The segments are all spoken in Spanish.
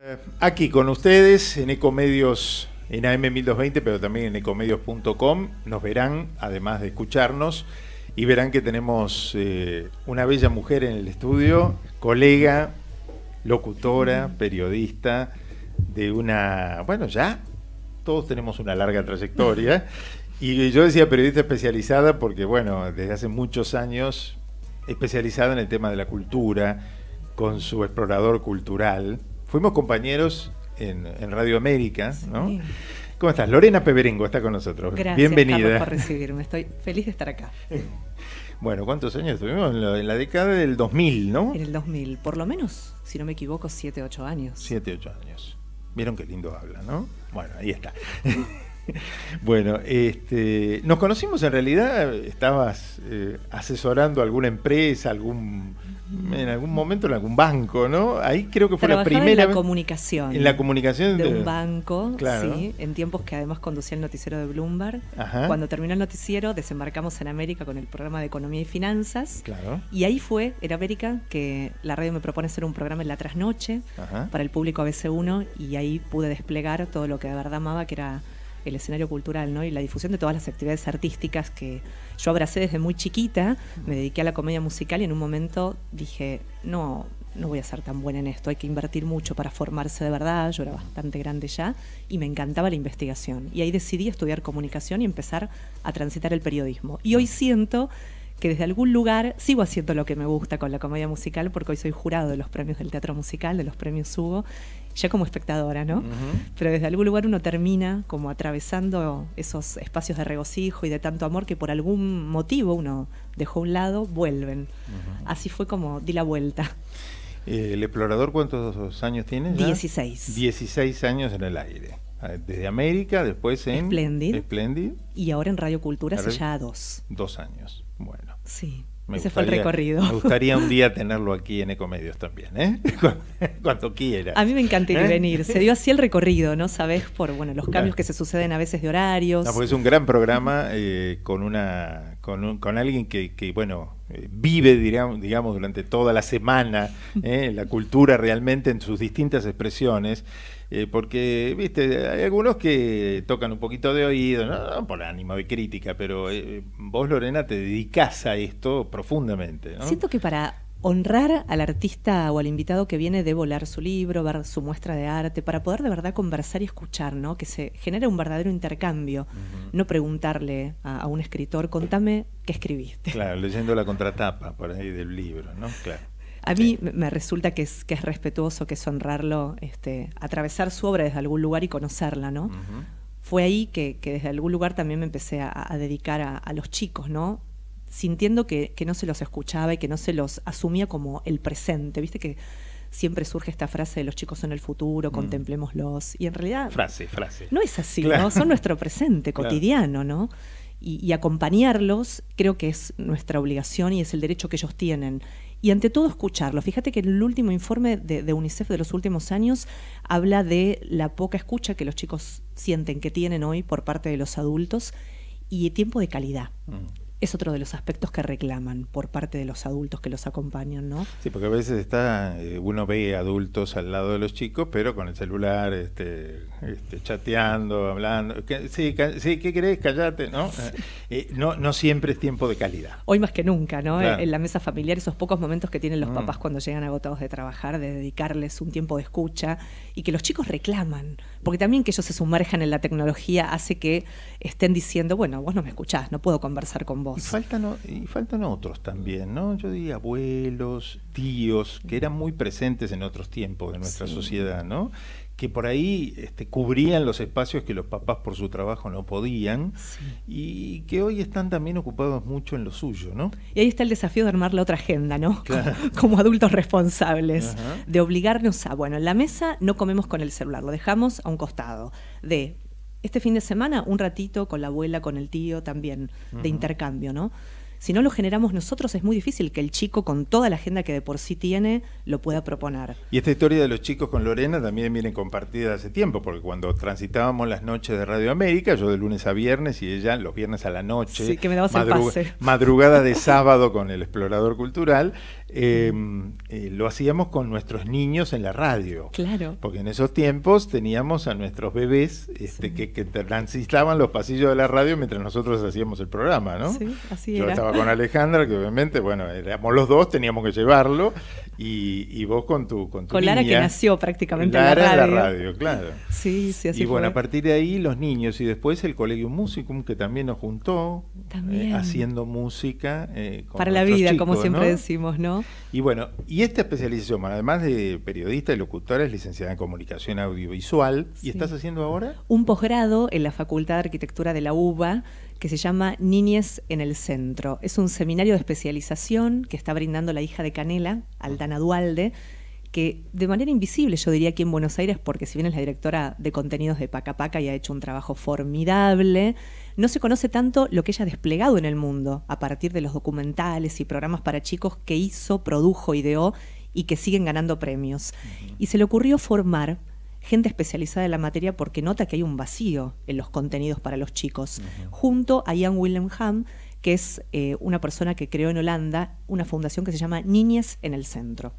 Eh, aquí con ustedes en Ecomedios, en AM1220, pero también en ecomedios.com, nos verán, además de escucharnos, y verán que tenemos eh, una bella mujer en el estudio, colega, locutora, periodista, de una, bueno, ya todos tenemos una larga trayectoria, y yo decía periodista especializada porque, bueno, desde hace muchos años especializada en el tema de la cultura, con su explorador cultural, Fuimos compañeros en, Radio América, ¿no? ¿Cómo estás? Lorena Peberengo está con nosotros. Gracias, Bienvenida. por recibirme. Estoy feliz de estar acá. Bueno, ¿cuántos años estuvimos? En la, década del 2000, ¿no? En el 2000, por lo menos, si no me equivoco, 7, 8 años. 7, 8 años. Vieron qué lindo habla, ¿no? Bueno, ahí está. bueno, este, nos conocimos en realidad, estabas eh, asesorando alguna empresa, algún en algún momento en algún banco, ¿no? Ahí creo que fue la primera. En la comunicación. En la comunicación de, un banco, sí, en tiempos que además conducía el noticiero de Bloomberg. Cuando terminó el noticiero, desembarcamos en América con el programa de Economía y Finanzas. Claro. Y ahí fue, era América, que la radio me propone hacer un programa en la trasnoche para el público ABC1 y ahí pude desplegar todo lo que de verdad amaba, que era el escenario cultural ¿no? y la difusión de todas las actividades artísticas que yo abracé desde muy chiquita, me dediqué a la comedia musical y en un momento dije, no, no voy a ser tan buena en esto, hay que invertir mucho para formarse de verdad, yo era bastante grande ya y me encantaba la investigación. Y ahí decidí estudiar comunicación y empezar a transitar el periodismo. Y hoy siento que desde algún lugar sigo haciendo lo que me gusta con la comedia musical, porque hoy soy jurado de los premios del teatro musical, de los premios Hugo, ya como espectadora, ¿no? Pero desde algún lugar uno termina como atravesando esos espacios de regocijo y de tanto amor que por algún motivo uno dejó a un lado, vuelven. Así fue como di la vuelta. Eh, ¿El explorador cuántos años tiene? dieciséis 16. 16 años en el aire. Ah, desde América, después en Splendid. Y ahora en Radio Cultura hace ya dos. Dos años. Bueno. Sí. Me Ese fue el recorrido. Me gustaría un día tenerlo aquí en Ecomedios también, ¿eh? Cuando, quiera. A mí me encantaría ¿Eh? venir. Se dio así el recorrido, ¿no? Sabes, por bueno, los cambios que se suceden a veces de horarios. No, porque es un gran programa eh, con una con, con alguien que, que, bueno, eh, vive, digamos, durante toda la semana eh, la cultura realmente en sus distintas expresiones. Eh, porque, viste, hay algunos que tocan un poquito de oído, no, por ánimo de crítica, pero vos, Lorena, te dedicas a esto profundamente. Siento que para honrar al artista o al invitado que viene de volar su libro, ver su muestra de arte, para poder de verdad conversar y escuchar, ¿no? Que se genere un verdadero intercambio, no preguntarle a, un escritor, contame qué escribiste. Claro, leyendo la contratapa por ahí del libro, ¿no? Claro. A mí me resulta que es, respetuoso, que es honrarlo, este, atravesar su obra desde algún lugar y conocerla, ¿no? Fue ahí que, desde algún lugar también me empecé a, dedicar a, a los chicos, ¿no? sintiendo que, no se los escuchaba y que no se los asumía como el presente. Viste que siempre surge esta frase de los chicos son el futuro, mm. contemplemoslos Y en realidad. Frase, frase. No es así, ¿no? Son nuestro presente cotidiano, ¿no? Y, acompañarlos creo que es nuestra obligación y es el derecho que ellos tienen. Y ante todo escucharlos. Fíjate que el último informe de, UNICEF de los últimos años habla de la poca escucha que los chicos sienten que tienen hoy por parte de los adultos y tiempo de calidad. Mm es otro de los aspectos que reclaman por parte de los adultos que los acompañan, ¿no? Sí, porque a veces está, eh, uno ve adultos al lado de los chicos, pero con el celular, este, este chateando, hablando. Sí, sí, ¿qué querés? Callate, ¿no? Eh, eh, ¿no? No siempre es tiempo de calidad. Hoy más que nunca, ¿no? En la mesa familiar, esos pocos momentos que tienen los mm. papás cuando llegan agotados de trabajar, de dedicarles un tiempo de escucha y que los chicos reclaman. Porque también que ellos se sumerjan en la tecnología hace que estén diciendo, bueno, vos no me escuchás, no puedo conversar con vos. Y faltan, y faltan otros también, ¿no? Yo diría abuelos, tíos, que eran muy presentes en otros tiempos de nuestra sociedad, ¿no? que por ahí este, cubrían los espacios que los papás por su trabajo no podían y que hoy están también ocupados mucho en lo suyo, ¿no? Y ahí está el desafío de armar la otra agenda, ¿no? Como, adultos responsables, de obligarnos a, bueno, en la mesa no comemos con el celular, lo dejamos a un costado, de este fin de semana un ratito con la abuela, con el tío también, de intercambio, ¿no? si no lo generamos nosotros es muy difícil que el chico con toda la agenda que de por sí tiene lo pueda proponer. Y esta historia de los chicos con Lorena también viene compartida hace tiempo, porque cuando transitábamos las noches de Radio América, yo de lunes a viernes y ella los viernes a la noche, sí, que me madrugada de sábado con el explorador cultural, eh, eh, lo hacíamos con nuestros niños en la radio. Claro. Porque en esos tiempos teníamos a nuestros bebés este, que, te los pasillos de la radio mientras nosotros hacíamos el programa, ¿no? Sí, así Yo estaba con Alejandra, que obviamente, bueno, éramos los dos, teníamos que llevarlo, y, vos con tu. Con, tu con Lara, que nació prácticamente en la radio. claro. Sí, sí, así Y bueno, a partir de ahí los niños, y después el Colegio Musicum, que también nos juntó, eh, haciendo música. Para la vida, como siempre decimos, ¿no? Y bueno, y esta especialización, además de periodista y locutora, es licenciada en comunicación audiovisual. ¿Y estás haciendo ahora? Un posgrado en la Facultad de Arquitectura de la UBA que se llama Niñez en el Centro. Es un seminario de especialización que está brindando la hija de Canela, Aldana Dualde, que de manera invisible, yo diría aquí en Buenos Aires, porque si bien es la directora de contenidos de Paca Paca y ha hecho un trabajo formidable, no se conoce tanto lo que ella ha desplegado en el mundo a partir de los documentales y programas para chicos que hizo, produjo, ideó y que siguen ganando premios. Y se le ocurrió formar gente especializada en la materia porque nota que hay un vacío en los contenidos para los chicos, junto a Ian Willem que es eh, una persona que creó en Holanda una fundación que se llama Niñez en el Centro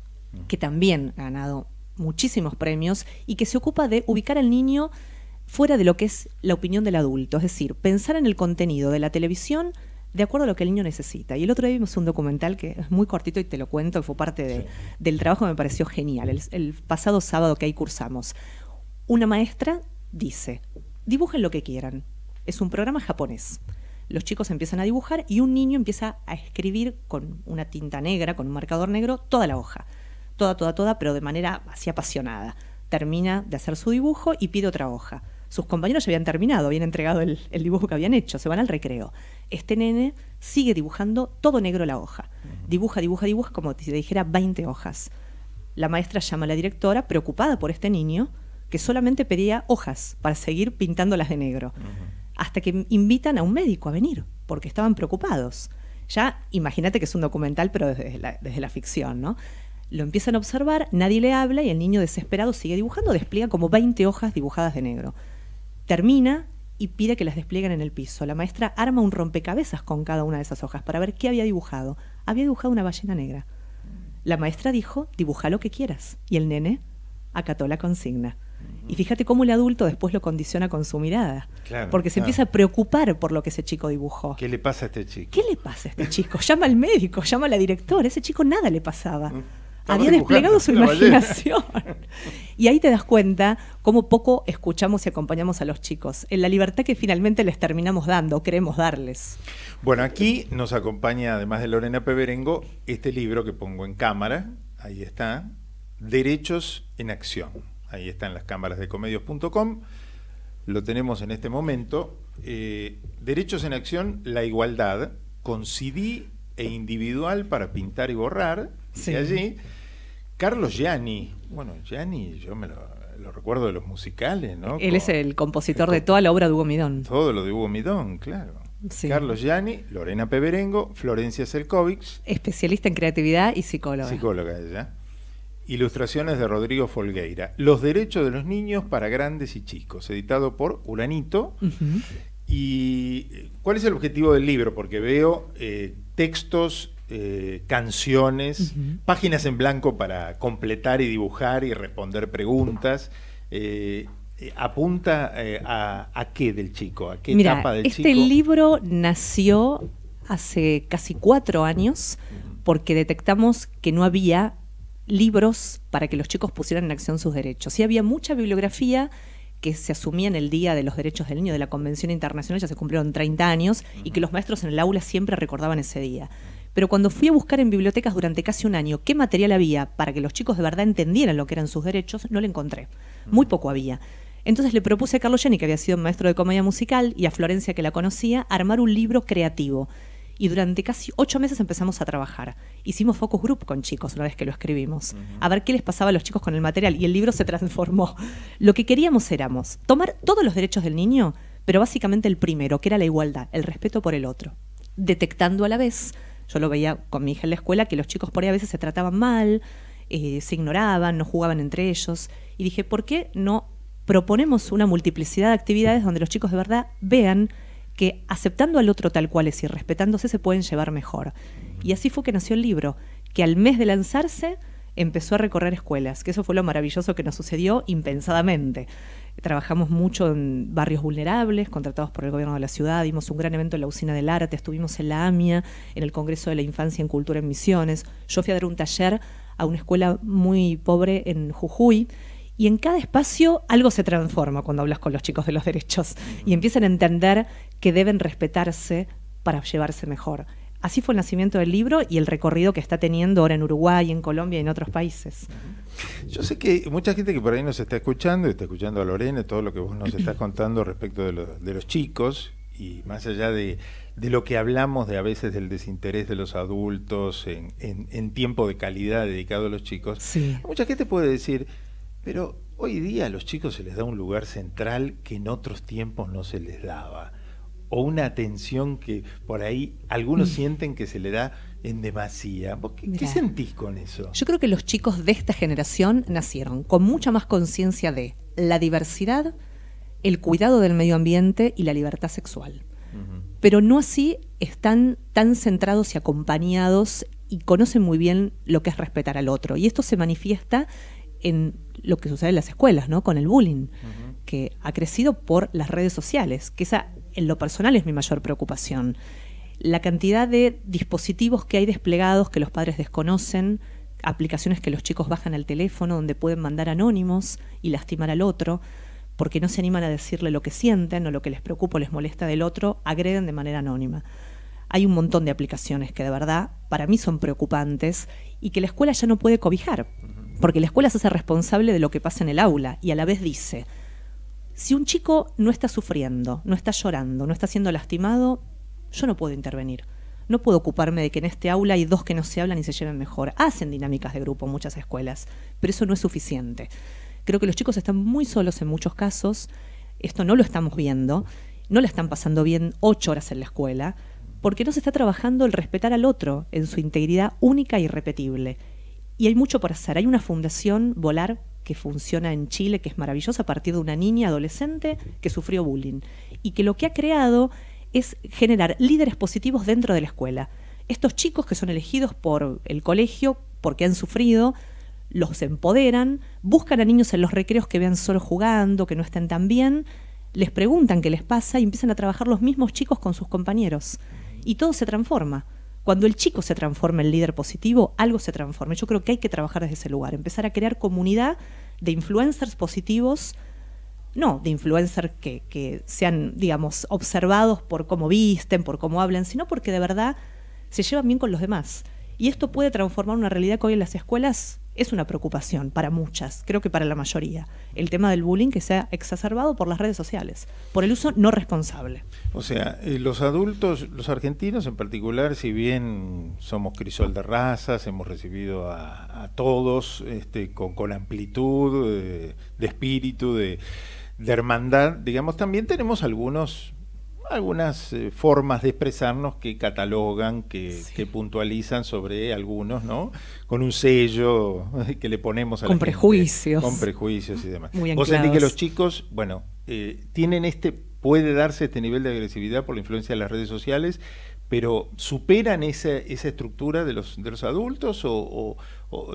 que también ha ganado muchísimos premios y que se ocupa de ubicar al niño fuera de lo que es la opinión del adulto, es decir, pensar en el contenido de la televisión de acuerdo a lo que el niño necesita. Y el otro día vimos un documental que es muy cortito y te lo cuento, fue parte del trabajo que me pareció genial, el, el pasado sábado que ahí cursamos. Una maestra dice, dibujen lo que quieran. Es un programa japonés los chicos empiezan a dibujar y un niño empieza a escribir con una tinta negra, con un marcador negro, toda la hoja toda, toda, toda, pero de manera así apasionada. Termina de hacer su dibujo y pide otra hoja. Sus compañeros ya habían terminado, habían entregado el, dibujo que habían hecho, se van al recreo. Este nene sigue dibujando todo negro la hoja. Dibuja, dibuja, dibuja, como si le dijera 20 hojas. La maestra llama a la directora, preocupada por este niño, que solamente pedía hojas para seguir pintándolas de negro. Hasta que invitan a un médico a venir, porque estaban preocupados. Ya imagínate que es un documental, pero desde desde la ficción, ¿no? Lo empiezan a observar, nadie le habla y el niño desesperado sigue dibujando, despliega como 20 hojas dibujadas de negro. Termina y pide que las desplieguen en el piso. La maestra arma un rompecabezas con cada una de esas hojas para ver qué había dibujado. Había dibujado una ballena negra. La maestra dijo, dibuja lo que quieras. Y el nene acató la consigna. Y fíjate cómo el adulto después lo condiciona con su mirada. porque se empieza a preocupar por lo que ese chico dibujó. ¿Qué le pasa a este chico? ¿Qué le pasa a este chico? llama al médico, llama a la directora. Ese chico nada le pasaba. Mm había desplegado su imaginación. y ahí te das cuenta cómo poco escuchamos y acompañamos a los chicos, en la libertad que finalmente les terminamos dando, queremos darles. Bueno, aquí nos acompaña, además de Lorena Peberengo, este libro que pongo en cámara, ahí está, Derechos en Acción. Ahí está en las cámaras de comedios.com. Lo tenemos en este momento. Eh, Derechos en Acción, la igualdad, con CD e individual para pintar y borrar. Sí. Y allí Carlos Gianni, bueno, Gianni yo me lo, recuerdo de los musicales, ¿no? Él es el compositor de toda la obra de Hugo Midón. Todo lo de Hugo Midón, claro. Carlos Gianni, Lorena Peberengo, Florencia Selkovic. Especialista en creatividad y psicóloga. Psicóloga ella. Ilustraciones de Rodrigo Folgueira. Los derechos de los niños para grandes y chicos, editado por Uranito. ¿Y eh, cuál es el objetivo del libro? Porque veo eh, textos eh, canciones, páginas en blanco para completar y dibujar y responder preguntas. Eh, eh, ¿Apunta a, qué del chico? ¿A qué Mira, etapa del este Este libro nació hace casi cuatro años porque detectamos que no había libros para que los chicos pusieran en acción sus derechos. y había mucha bibliografía que se asumía en el Día de los Derechos del Niño de la Convención Internacional, ya se cumplieron 30 años, y que los maestros en el aula siempre recordaban ese día pero cuando fui a buscar en bibliotecas durante casi un año qué material había para que los chicos de verdad entendieran lo que eran sus derechos, no lo encontré. Muy mm. poco había. Entonces le propuse a Carlos Jenny, que había sido maestro de comedia musical, y a Florencia, que la conocía, armar un libro creativo. Y durante casi ocho meses empezamos a trabajar. Hicimos focus group con chicos una vez que lo escribimos, a ver qué les pasaba a los chicos con el material. Y el libro se transformó. Lo que queríamos éramos tomar todos los derechos del niño, pero básicamente el primero, que era la igualdad, el respeto por el otro, detectando a la vez yo lo veía con mi hija en la escuela, que los chicos por ahí a veces se trataban mal, eh, se ignoraban, no jugaban entre ellos. Y dije, ¿por qué no proponemos una multiplicidad de actividades donde los chicos de verdad vean que aceptando al otro tal cual es y respetándose se pueden llevar mejor? Y así fue que nació el libro, que al mes de lanzarse empezó a recorrer escuelas, que eso fue lo maravilloso que nos sucedió impensadamente. Trabajamos mucho en barrios vulnerables, contratados por el gobierno de la ciudad, dimos un gran evento en la usina del arte, estuvimos en la AMIA, en el Congreso de la Infancia en Cultura en Misiones. Yo fui a dar un taller a una escuela muy pobre en Jujuy. Y en cada espacio algo se transforma cuando hablas con los chicos de los derechos y empiezan a entender que deben respetarse para llevarse mejor. Así fue el nacimiento del libro y el recorrido que está teniendo ahora en Uruguay, en Colombia y en otros países. Yo sé que mucha gente que por ahí nos está escuchando, está escuchando a Lorena, todo lo que vos nos estás contando respecto de, los chicos, y más allá de, lo que hablamos de a veces del desinterés de los adultos en, tiempo de calidad dedicado a los chicos, mucha gente puede decir, pero hoy día a los chicos se les da un lugar central que en otros tiempos no se les daba o una atención que por ahí algunos mm. sienten que se le da en demasía. qué, sentís con eso? Yo creo que los chicos de esta generación nacieron con mucha más conciencia de la diversidad, el cuidado del medio ambiente y la libertad sexual. Pero no así están tan centrados y acompañados y conocen muy bien lo que es respetar al otro. Y esto se manifiesta en lo que sucede en las escuelas, ¿no? Con el bullying, que ha crecido por las redes sociales, que esa en lo personal es mi mayor preocupación. La cantidad de dispositivos que hay desplegados que los padres desconocen, aplicaciones que los chicos bajan al teléfono donde pueden mandar anónimos y lastimar al otro, porque no se animan a decirle lo que sienten o lo que les preocupa o les molesta del otro, agreden de manera anónima. Hay un montón de aplicaciones que de verdad para mí son preocupantes y que la escuela ya no puede cobijar, porque la escuela se hace responsable de lo que pasa en el aula y a la vez dice, si un chico no está sufriendo, no está llorando, no está siendo lastimado, yo no puedo intervenir. No puedo ocuparme de que en este aula hay dos que no se hablan y se lleven mejor. Hacen dinámicas de grupo en muchas escuelas, pero eso no es suficiente. Creo que los chicos están muy solos en muchos casos. Esto no lo estamos viendo. No la están pasando bien ocho horas en la escuela porque no se está trabajando el respetar al otro en su integridad única y e irrepetible. Y hay mucho por hacer. Hay una fundación, Volar, que funciona en Chile, que es maravillosa, a partir de una niña adolescente que sufrió bullying. Y que lo que ha creado es generar líderes positivos dentro de la escuela. Estos chicos que son elegidos por el colegio porque han sufrido, los empoderan, buscan a niños en los recreos que vean solo jugando, que no estén tan bien, les preguntan qué les pasa y empiezan a trabajar los mismos chicos con sus compañeros. Y todo se transforma. Cuando el chico se transforma en líder positivo, algo se transforma. Yo creo que hay que trabajar desde ese lugar, empezar a crear comunidad de influencers positivos, no de influencers que, sean, digamos, observados por cómo visten, por cómo hablan, sino porque de verdad se llevan bien con los demás. Y esto puede transformar una realidad que hoy en las escuelas es una preocupación para muchas, creo que para la mayoría, el tema del bullying que se ha exacerbado por las redes sociales, por el uso no responsable. O sea, eh, los adultos, los argentinos en particular, si bien somos crisol de razas, hemos recibido a, todos este, con, con amplitud eh, de, espíritu, de hermandad, digamos, también tenemos algunos algunas eh, formas de expresarnos que catalogan, que, puntualizan sobre algunos, ¿no? Con un sello que le ponemos a Con la prejuicios. con prejuicios y demás. Muy Vos sentís que los chicos, bueno, eh, tienen este, puede darse este nivel de agresividad por la influencia de las redes sociales, pero superan esa, esa estructura de los, de los adultos o,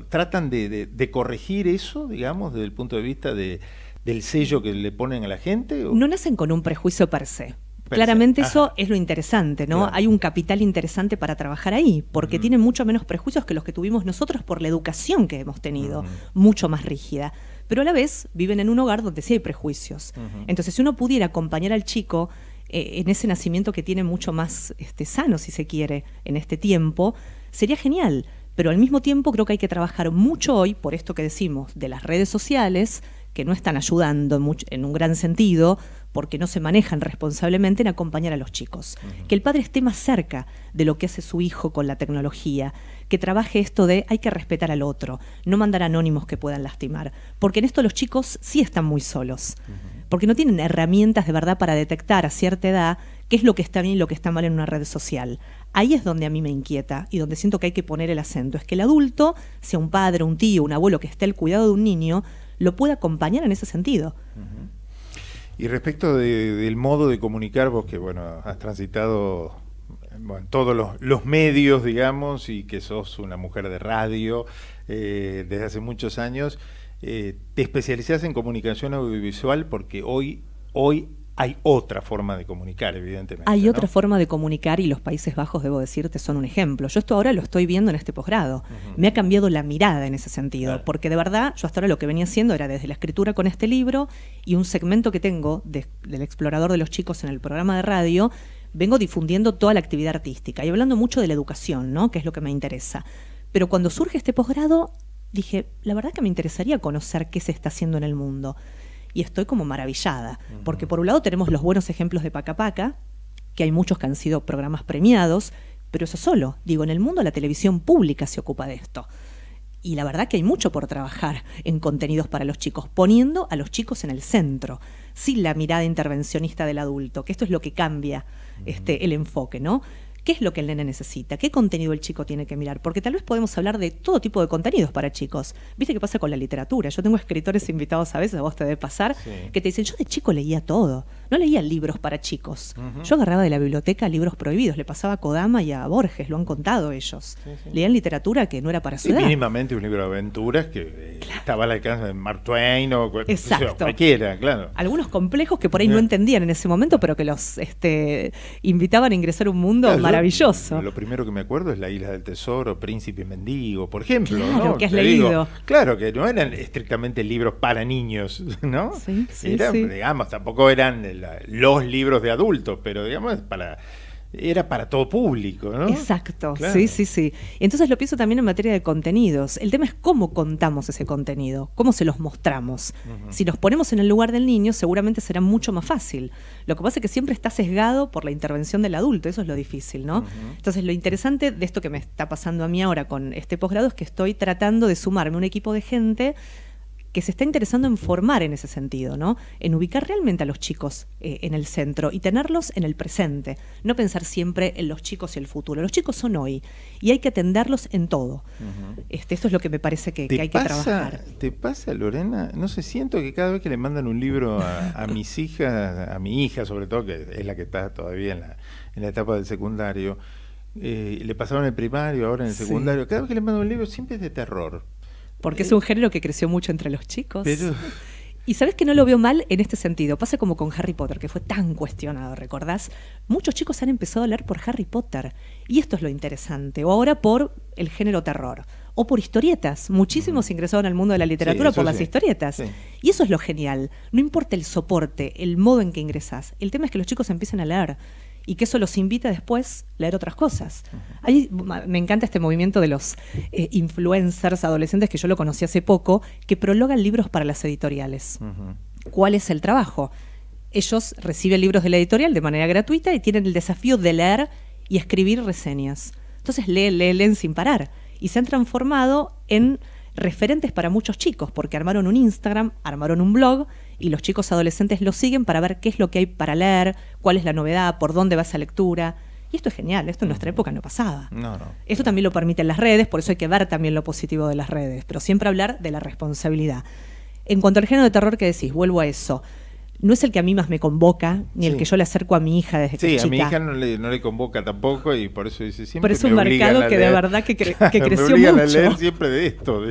tratan de, corregir eso, digamos, desde el punto de vista de del sello que le ponen a la gente? No nacen con un prejuicio per se. Claramente eso es lo interesante, ¿no? Hay un capital interesante para trabajar ahí, porque tienen mucho menos prejuicios que los que tuvimos nosotros por la educación que hemos tenido, mucho más rígida. Pero a la vez viven en un hogar donde sí hay prejuicios. Entonces, si uno pudiera acompañar al chico eh, en ese nacimiento que tiene mucho más este, sano, si se quiere, en este tiempo, sería genial. Pero al mismo tiempo creo que hay que trabajar mucho hoy, por esto que decimos, de las redes sociales, que no están ayudando en un gran sentido, porque no se manejan responsablemente en acompañar a los chicos. Que el padre esté más cerca de lo que hace su hijo con la tecnología, que trabaje esto de hay que respetar al otro, no mandar anónimos que puedan lastimar, porque en esto los chicos sí están muy solos, porque no tienen herramientas de verdad para detectar a cierta edad qué es lo que está bien y lo que está mal en una red social. Ahí es donde a mí me inquieta y donde siento que hay que poner el acento, es que el adulto, sea un padre, un tío, un abuelo que esté al cuidado de un niño, lo pueda acompañar en ese sentido. Y respecto del modo de comunicar, vos que bueno, has transitado en todos los, medios, digamos, y que sos una mujer de radio eh, desde hace muchos años, eh, te especializás en comunicación audiovisual porque hoy, hoy hay otra forma de comunicar, evidentemente. Hay otra forma de comunicar y los Países Bajos, debo decirte, son un ejemplo. Yo esto ahora lo estoy viendo en este posgrado. Me ha cambiado la mirada en ese sentido, porque de verdad yo hasta ahora lo que venía haciendo era desde la escritura con este libro y un segmento que tengo del explorador de los chicos en el programa de radio, vengo difundiendo toda la actividad artística y hablando mucho de la educación, ¿no? que es lo que me interesa. Pero cuando surge este posgrado, dije, la verdad que me interesaría conocer qué se está haciendo en el mundo y estoy como maravillada, porque por un lado tenemos los buenos ejemplos de Paca Paca, que hay muchos que han sido programas premiados, pero eso solo, digo, en el mundo la televisión pública se ocupa de esto. Y la verdad que hay mucho por trabajar en contenidos para los chicos, poniendo a los chicos en el centro, sin la mirada intervencionista del adulto, que esto es lo que cambia este, el enfoque, ¿no? qué es lo que el nene necesita, qué contenido el chico tiene que mirar, porque tal vez podemos hablar de todo tipo de contenidos para chicos. ¿Viste qué pasa con la literatura? Yo tengo escritores invitados a veces, a vos te debe pasar, que te dicen, yo de chico leía todo no leía libros para chicos. Yo agarraba de la biblioteca libros prohibidos, le pasaba a Kodama y a Borges, lo han contado ellos. Leían literatura que no era para su edad. Mínimamente un libro de aventuras que eh, estaba al alcance de Mark Twain o O cualquiera, claro. Algunos complejos que por ahí no eh. entendían en ese momento, pero que los este, invitaban a ingresar a un mundo maravilloso. lo primero que me acuerdo es La Isla del Tesoro, Príncipe Mendigo, por ejemplo. Claro, que has leído. claro, que no eran estrictamente libros para niños, ¿no? Sí, sí, eran, digamos, tampoco eran los libros de adultos, pero digamos, para era para todo público, ¿no? Exacto, sí, sí, sí. Entonces lo pienso también en materia de contenidos. El tema es cómo contamos ese contenido, cómo se los mostramos. Si nos ponemos en el lugar del niño, seguramente será mucho más fácil. Lo que pasa es que siempre está sesgado por la intervención del adulto, eso es lo difícil, ¿no? Entonces lo interesante de esto que me está pasando a mí ahora con este posgrado es que estoy tratando de sumarme a un equipo de gente que se está interesando en formar en ese sentido, ¿no? En ubicar realmente a los chicos eh, en el centro y tenerlos en el presente, no pensar siempre en los chicos y el futuro. Los chicos son hoy y hay que atenderlos en todo. este, esto es lo que me parece que, hay que trabajar. ¿Te pasa, Lorena? No sé, siento que cada vez que le mandan un libro a, mis hijas, a mi hija sobre todo, que es la que está todavía en la, en la etapa del secundario, eh, le pasaron el primario, ahora en el secundario. Cada vez que le mando un libro siempre es de terror porque es un género que creció mucho entre los chicos. Y sabes que no lo veo mal en este sentido. Pasa como con Harry Potter, que fue tan cuestionado, ¿recordás? Muchos chicos han empezado a leer por Harry Potter. Y esto es lo interesante. O ahora por el género terror. O por historietas. Muchísimos ingresaron al mundo de la literatura por las historietas. Y eso es lo genial. No importa el soporte, el modo en que ingresás. El tema es que los chicos empiecen a leer y que eso los invita después a leer otras cosas. Ahí me encanta este movimiento de los eh, influencers adolescentes, que yo lo conocí hace poco, que prologan libros para las editoriales. ¿Cuál es el trabajo? Ellos reciben libros de la editorial de manera gratuita y tienen el desafío de leer y escribir reseñas. Entonces leen, leen, leen sin parar. Y se han transformado en referentes para muchos chicos, porque armaron un Instagram, armaron un blog, y los chicos adolescentes lo siguen para ver qué es lo que hay para leer, cuál es la novedad, por dónde va esa lectura. Y esto es genial, esto en nuestra época no pasaba. esto también lo permiten las redes, por eso hay que ver también lo positivo de las redes, pero siempre hablar de la responsabilidad. En cuanto al género de terror que decís, vuelvo a eso no es el que a mí más me convoca, ni el que yo le acerco a mi hija desde sí, Sí, a mi hija no le, convoca tampoco y por eso dice siempre. Pero es un mercado que de verdad que, creció me mucho. a leer siempre de esto.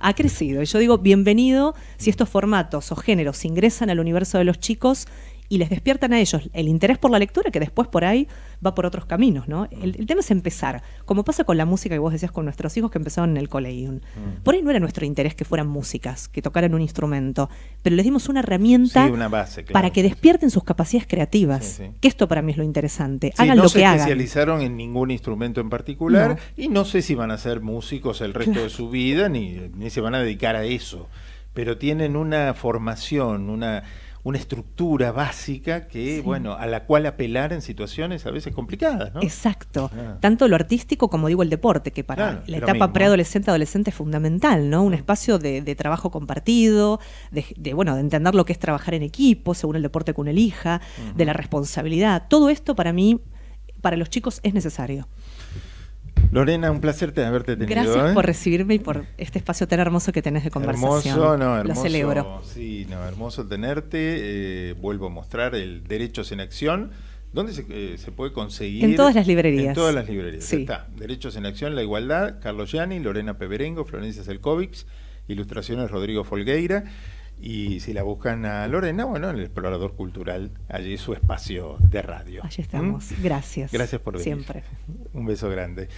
Ha crecido. Y yo digo, bienvenido si estos formatos o géneros ingresan al universo de los chicos y les despiertan a ellos el interés por la lectura que después por ahí va por otros caminos, ¿no? El, tema es empezar, como pasa con la música que vos decías con nuestros hijos que empezaron en el colegium. Por ahí no era nuestro interés que fueran músicas, que tocaran un instrumento, pero les dimos una herramienta sí, una base, para que despierten sus capacidades creativas, que esto para mí es lo interesante. Hagan lo que hagan. No se especializaron en ningún instrumento en particular y no sé si van a ser músicos el resto de su vida ni, ni se van a dedicar a eso, pero tienen una formación, una una estructura básica que, bueno, a la cual apelar en situaciones a veces complicadas, Exacto. Ah. Tanto lo artístico como digo el deporte, que para la etapa preadolescente, adolescente es fundamental, ¿no? Un espacio de, trabajo compartido, de, bueno, de entender lo que es trabajar en equipo, según el deporte que uno elija, de la responsabilidad. Todo esto para mí, para los chicos, es necesario. Lorena, un placer haberte tenido. Gracias ¿eh? por recibirme y por este espacio tan hermoso que tenés de conversación. Hermoso, no, hermoso. Lo celebro. Sí, no, hermoso tenerte. Eh, vuelvo a mostrar el Derechos en Acción. ¿Dónde eh, se, puede conseguir? En todas las librerías. En todas las librerías. Está. Derechos en Acción, La Igualdad, Carlos Gianni, Lorena Peberengo, Florencia Selkovics, Ilustraciones Rodrigo Folgueira. Y si la buscan a Lorena, bueno, en el explorador cultural, allí su espacio de radio. Allí ¿Mm? estamos. Gracias. Gracias por venir. Siempre. Un beso grande.